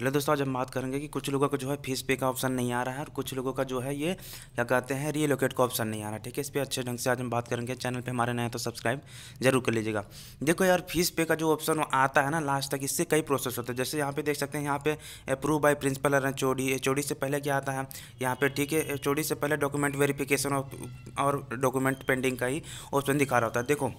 hello दोस्तों आज हम बात करेंगे कि कुछ लोगों का जो है फीस पे का ऑप्शन नहीं आ रहा है और कुछ लोगों का जो है ये क्या कहते हैं रीलोकेट का ऑप्शन नहीं आ रहा है ठीक है इस पर अच्छे ढंग से आज हम बात करेंगे चैनल पे हमारे नए तो सब्सक्राइब जरूर कर लीजिएगा देखो यार फीस पे का जो ऑप्शन आता है ना लास्ट तक इससे कई प्रोसेस होते हैं जैसे यहाँ पे देख सकते हैं यहाँ पे अप्रूव बाई प्रिंसिपल और चोड़ी चोड़ी से पहले क्या आता है यहाँ पे ठीक है चोड़ी से पहले डॉक्यूमेंट वेरीफिकेशन और डॉक्यूमेंट पेंडिंग का ही ऑप्शन दिखा रहा होता है देखो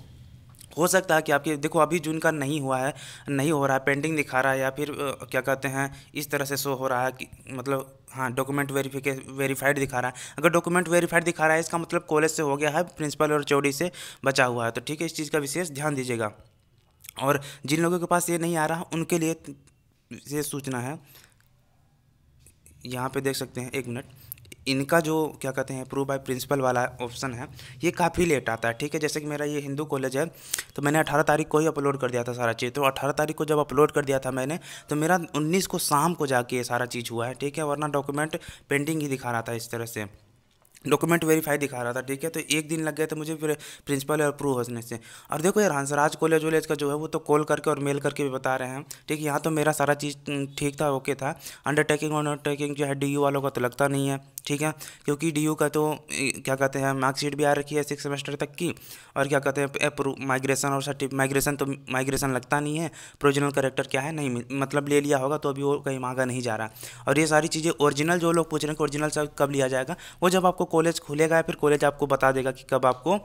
हो सकता है कि आपके देखो अभी जून का नहीं हुआ है नहीं हो रहा है पेंडिंग दिखा रहा है या फिर क्या कहते हैं इस तरह से शो हो रहा है कि मतलब हाँ डॉक्यूमेंट वेरीफिके वेरीफाइड दिखा रहा है अगर डॉक्यूमेंट वेरीफाइड दिखा रहा है इसका मतलब कॉलेज से हो गया है प्रिंसिपल और चौड़ी से बचा हुआ है तो ठीक है इस चीज़ का विशेष ध्यान दीजिएगा और जिन लोगों के पास ये नहीं आ रहा उनके लिए विशेष सूचना है यहाँ पे देख सकते हैं एक मिनट इनका जो क्या कहते हैं प्रूव बाय प्रिंसिपल वाला ऑप्शन है ये काफ़ी लेट आता है ठीक है जैसे कि मेरा ये हिंदू कॉलेज है तो मैंने अठारह तारीख को ही अपलोड कर दिया था सारा चीज़ तो अठारह तारीख को जब अपलोड कर दिया था मैंने तो मेरा उन्नीस को शाम को जाके ये सारा चीज़ हुआ है ठीक है वरना डॉक्यूमेंट पेंडिंग ही दिखा रहा था इस तरह से डॉक्यूमेंट वेरीफाई दिखा रहा था ठीक है तो एक दिन लग गया था मुझे फिर प्रिंसिपल और होने से और देखो यार हंसराज कॉलेज वॉलेज का जो है वो तो कॉल करके और मेल करके भी बता रहे हैं ठीक है यहाँ तो मेरा सारा चीज़ ठीक था ओके था अंडरटेकिंग अंडरटेकिंग जो है डी वालों का तो लगता नहीं है ठीक है क्योंकि डी का तो क्या कहते हैं मार्कशीट भी आ रखी है सिक्स सेमेस्टर तक की और क्या कहते हैं माइग्रेशन और सर्टिफिक माइग्रेशन तो माइग्रेशन लगता नहीं है प्रोरिजिनल करेक्टर क्या है नहीं मतलब ले लिया होगा तो अभी वो कहीं मांगा नहीं जा रहा और ये सारी चीज़ें ओरिजिनल जो लोग पूछ रहे हैं कि ओरिजिनल कब लिया जाएगा वो जब आपको कॉलेज खुलेगा या फिर कॉलेज आपको बता देगा कि कब आपको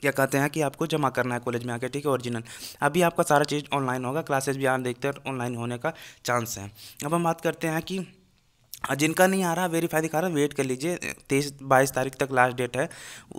क्या कहते हैं कि आपको जमा करना है कॉलेज में आके ठीक है ओरिजिनल अभी आपका सारा चीज़ ऑनलाइन होगा क्लासेज भी आप देखते हैं ऑनलाइन होने का चांस है अब हम बात करते हैं कि हाँ, जिनका नहीं आ रहा वेरीफाई दिखा रहा वेट कर लीजिए तेईस बाईस तारीख तक लास्ट डेट है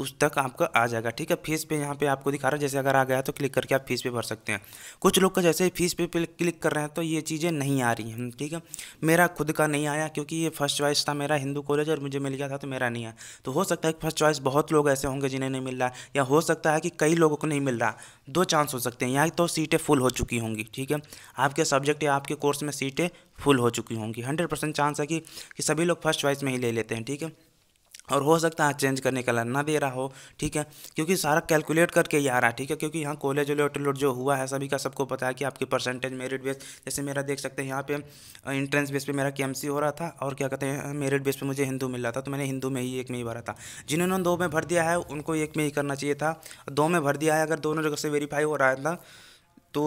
उस तक आपका आ जाएगा ठीक है फीस पे यहाँ पे आपको दिखा रहा है जैसे अगर आ गया तो क्लिक करके आप फीस पे भर सकते हैं कुछ लोग का जैसे फीस पे क्लिक कर रहे हैं तो ये चीज़ें नहीं आ रही हैं ठीक है मेरा खुद का नहीं आया क्योंकि ये फर्स्ट चॉइस था मेरा हिंदू कॉलेज और मुझे मिल गया था तो मेरा नहीं आया तो हो सकता है कि फर्स्ट चॉइस बहुत लोग ऐसे होंगे जिन्हें नहीं मिल रहा या हो सकता है कि कई लोगों को नहीं मिल रहा दो चांस हो सकते हैं यहाँ तो सीटें फुल हो चुकी होंगी ठीक है आपके सब्जेक्ट या आपके कोर्स में सीटें फुल हो चुकी होंगी हंड्रेड परसेंट चांस है कि, कि सभी लोग फर्स्ट चॉइस में ही ले लेते हैं ठीक है और हो सकता है चेंज करने का ना दे रहा हो ठीक है क्योंकि सारा कैलकुलेट करके ही आ रहा है ठीक है क्योंकि यहाँ कॉलेज रिलेटेड जो हुआ है सभी का सबको पता है कि आपकी परसेंटेज मेरिट बेस जैसे मेरा देख सकते हैं यहाँ पे इंट्रेंस बेस पे मेरा के हो रहा था और क्या कहते हैं मेरिट बेस पे मुझे हिंदू मिल रहा था तो मैंने हिंदू में ही एक में ही भरा था जिन्होंने दो में भर दिया है उनको एक में ही करना चाहिए था दो में भर दिया है अगर दोनों जगह से वेरीफाई हो रहा था तो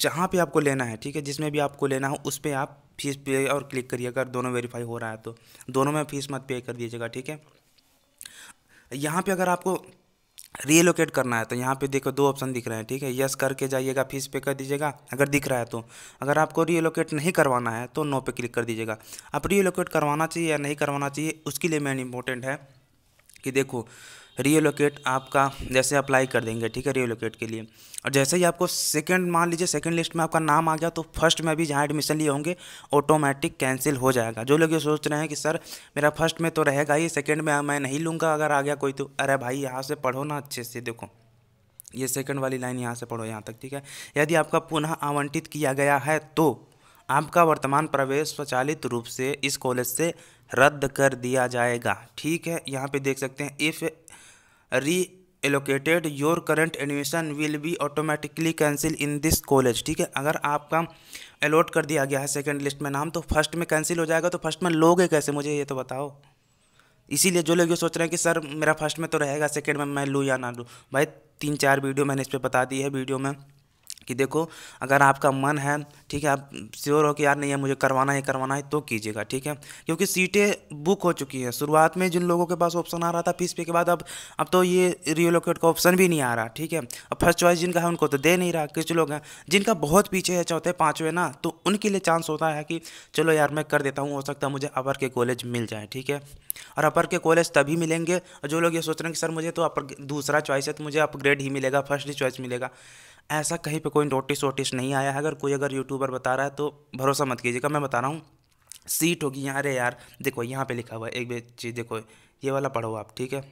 जहाँ पे आपको लेना है ठीक है जिसमें भी आपको लेना हो उस पर आप फीस पे और क्लिक करिए अगर दोनों वेरीफाई हो रहा है तो दोनों में फ़ीस मत पे कर दीजिएगा ठीक है यहाँ पे अगर आपको रीलोकेट करना है तो यहाँ पे देखो दो ऑप्शन दिख रहे हैं ठीक है यस करके जाइएगा फीस पे कर दीजिएगा अगर दिख रहा है तो अगर आपको रीलोकेट नहीं करवाना है तो नो पे क्लिक कर दीजिएगा आप रीलोकेट करवाना चाहिए या नहीं करवाना चाहिए उसके लिए मेन इंपॉर्टेंट है कि देखो रीएलोकेट आपका जैसे अप्लाई कर देंगे ठीक है रीएलोकेट के लिए और जैसे ही आपको सेकंड मान लीजिए सेकंड लिस्ट में आपका नाम आ गया तो फर्स्ट में भी जहाँ एडमिशन लिए होंगे ऑटोमेटिक कैंसिल हो जाएगा जो लोग ये सोच रहे हैं कि सर मेरा फर्स्ट में तो रहेगा ही सेकंड में मैं नहीं लूँगा अगर आ गया कोई तो अरे भाई यहाँ से पढ़ो ना अच्छे से देखो ये सेकंड वाली लाइन यहाँ से पढ़ो यहाँ तक ठीक है यदि आपका पुनः आवंटित किया गया है तो आपका वर्तमान प्रवेश स्वचालित रूप से इस कॉलेज से रद्द कर दिया जाएगा ठीक है यहाँ पे देख सकते हैं if reallocated your current admission will be automatically cancel in this college ठीक है अगर आपका अलॉट कर दिया गया है सेकेंड लिस्ट में नाम तो फर्स्ट में कैंसिल हो जाएगा तो फर्स्ट में लोगे कैसे मुझे ये तो बताओ इसीलिए जो लोग ये सोच रहे हैं कि सर मेरा फर्स्ट में तो रहेगा सेकेंड में मैं लूँ या ना लूँ भाई तीन चार वीडियो मैंने इस पर बता दी है वीडियो में कि देखो अगर आपका मन है ठीक है आप श्योर हो कि यार नहीं है मुझे करवाना है करवाना है तो कीजिएगा ठीक है क्योंकि सीटें बुक हो चुकी हैं शुरुआत में जिन लोगों के पास ऑप्शन आ रहा था फीस पे के बाद अब अब तो ये रियलोकेट का ऑप्शन भी नहीं आ रहा ठीक है अब फर्स्ट चॉइस जिनका है उनको तो दे नहीं रहा कुछ लोग हैं जिनका बहुत पीछे है चौथे पाँचवें ना तो उनके लिए चांस होता है कि चलो यार मैं कर देता हूँ हो सकता है मुझे अपर के कॉलेज मिल जाए ठीक है और अपर के कॉलेज तभी मिलेंगे और जो लोग ये सोच रहे हैं कि सर मुझे तो अपर दूसरा चॉइस है तो मुझे अपग्रेड ही मिलेगा फर्स्ट ही चॉइस मिलेगा ऐसा कहीं पे कोई नोटिस वोटिस नहीं आया है अगर कोई अगर यूट्यूबर बता रहा है तो भरोसा मत कीजिएगा मैं बता रहा हूँ सीट होगी यहाँ अरे यार देखो यहाँ पे लिखा हुआ है एक चीज़ देखो ये वाला पढ़ो आप ठीक है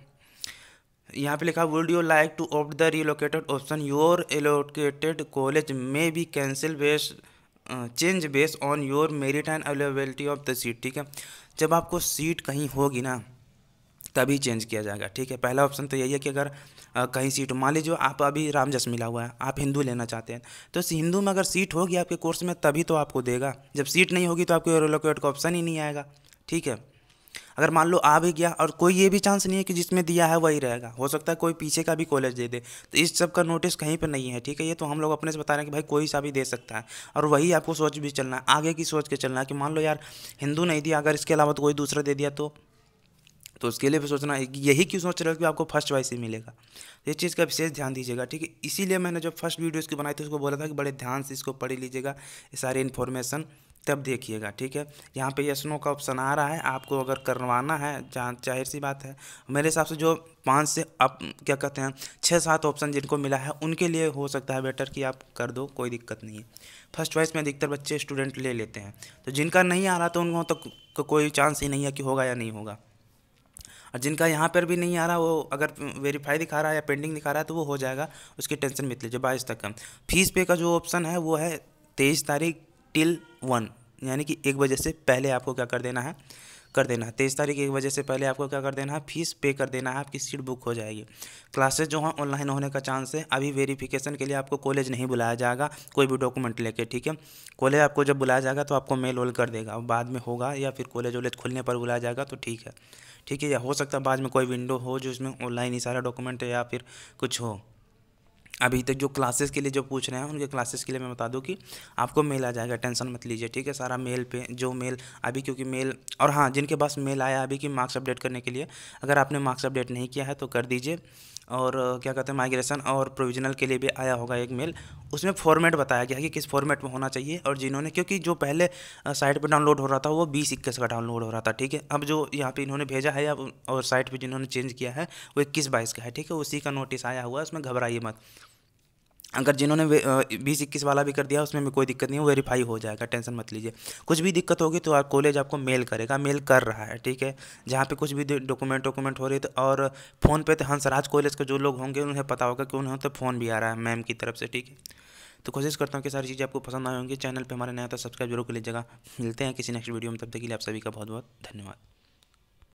यहाँ पे लिखा would you like to opt the relocated option your allocated college may be cancel base change base on your merit and availability of the seat ठीक है जब आपको सीट कहीं होगी ना तभी चेंज किया जाएगा ठीक है पहला ऑप्शन तो यही है कि अगर कहीं सीट मान लीजिए आप अभी राम जस मिला हुआ है आप हिंदू लेना चाहते हैं तो हिंदू में अगर सीट होगी आपके कोर्स में तभी तो आपको देगा जब सीट नहीं होगी तो आपको एरोलोकेट का ऑप्शन ही नहीं आएगा ठीक है अगर मान लो आ भी गया और कोई ये भी चांस नहीं है कि जिसमें दिया है वही रहेगा हो सकता है कोई पीछे का भी कॉलेज दे दे तो इस सब का नोटिस कहीं पर नहीं है ठीक है ये तो हम लोग अपने से बता रहे हैं कि भाई कोई सा भी दे सकता है और वही आपको सोच भी चलना है आगे की सोच के चलना है कि मान लो यार हिंदू नहीं दिया अगर इसके अलावा तो कोई दूसरा दे दिया तो तो उसके लिए भी सोचना यही क्यों सोच रहे हो कि आपको फर्स्ट चॉइस ही मिलेगा इस चीज़ का विशेष ध्यान दीजिएगा ठीक है इसीलिए मैंने जब फर्स्ट वीडियो इसको बनाई थी उसको बोला था कि बड़े ध्यान से इसको पढ़ लीजिएगा ये सारी इन्फॉर्मेशन तब देखिएगा ठीक है यहाँ पे यशनों का ऑप्शन आ रहा है आपको अगर करवाना है जहाँ जाहिर सी बात है मेरे हिसाब से जो पाँच से आप क्या कहते हैं छः सात ऑप्शन जिनको मिला है उनके लिए हो सकता है बेटर कि आप कर दो कोई दिक्कत नहीं है फर्स्ट चॉइस में अधिकतर बच्चे स्टूडेंट ले लेते हैं तो जिनका नहीं आ रहा तो उनको तो कोई चांस ही नहीं है कि होगा या नहीं होगा और जिनका यहाँ पर भी नहीं आ रहा वो अगर वेरीफाई दिखा रहा है या पेंडिंग दिखा रहा है तो वो हो जाएगा उसकी टेंशन मत लीजिए बाईस तक का फीस पे का जो ऑप्शन है वो है तेईस तारीख टिल वन यानी कि एक बजे से पहले आपको क्या कर देना है कर देना है तेईस तारीख एक बजे से पहले आपको क्या कर देना है फीस पे कर देना है आपकी सीट बुक हो जाएगी क्लासेज जो हैं ऑनलाइन होने का चांस है अभी वेरीफिकेशन के लिए आपको कॉलेज नहीं बुलाया जाएगा कोई भी डॉक्यूमेंट लेके ठीक है कॉलेज आपको जब बुलाया जाएगा तो आपको मेल वेल कर देगा बाद में होगा या फिर कॉलेज वॉलेज खुलने पर बुलाया जाएगा तो ठीक है ठीक है या हो सकता है बाद में कोई विंडो हो जो उसमें ऑनलाइन ही सारा डॉक्यूमेंट है या फिर कुछ हो अभी तक जो क्लासेस के लिए जो पूछ रहे हैं उनके क्लासेस के लिए मैं बता दूँ कि आपको मेल आ जाएगा टेंशन मत लीजिए ठीक है सारा मेल पे जो मेल अभी क्योंकि मेल और हाँ जिनके पास मेल आया अभी कि मार्क्स अपडेट करने के लिए अगर आपने मार्क्स अपडेट नहीं किया है तो कर दीजिए और क्या कहते हैं माइग्रेशन और प्रोविजनल के लिए भी आया होगा एक मेल उसमें फॉर्मेट बताया गया है कि किस फॉर्मेट में होना चाहिए और जिन्होंने क्योंकि जो पहले साइट पर डाउनलोड हो रहा था वो बीस इक्कीस का डाउनलोड हो रहा था ठीक है अब जो यहाँ पे इन्होंने भेजा है या और साइट पर जिन्होंने चेंज किया है वो इक्कीस बाईस का है ठीक है उसी का नोटिस आया हुआ है उसमें घबराइए मत अगर जिन्होंने बीस इक्कीस वाला भी कर दिया उसमें भी कोई दिक्कत नहीं है वेरीफाई हो जाएगा टेंशन मत लीजिए कुछ भी दिक्कत होगी तो आप कॉलेज आपको मेल करेगा मेल कर रहा है ठीक है जहाँ पे कुछ भी डॉक्यूमेंट डॉक्यूमेंट हो रही है तो और फ़ोन पे तो हंसराज हाँ, कॉलेज के जो लोग होंगे उन्हें पता होगा कि उन्हें तो फ़ोन भी आ रहा है मैम की तरफ से ठीक है तो कोशिश करता हूँ कि सारी चीज़ें आपको पसंद आए होंगी चैनल पर हमारा नया तो सब्सक्राइब जरूर कर लीजिएगा मिलते हैं किसी नेक्स्ट वीडियो में तब तक के लिए आप सभी का बहुत बहुत धन्यवाद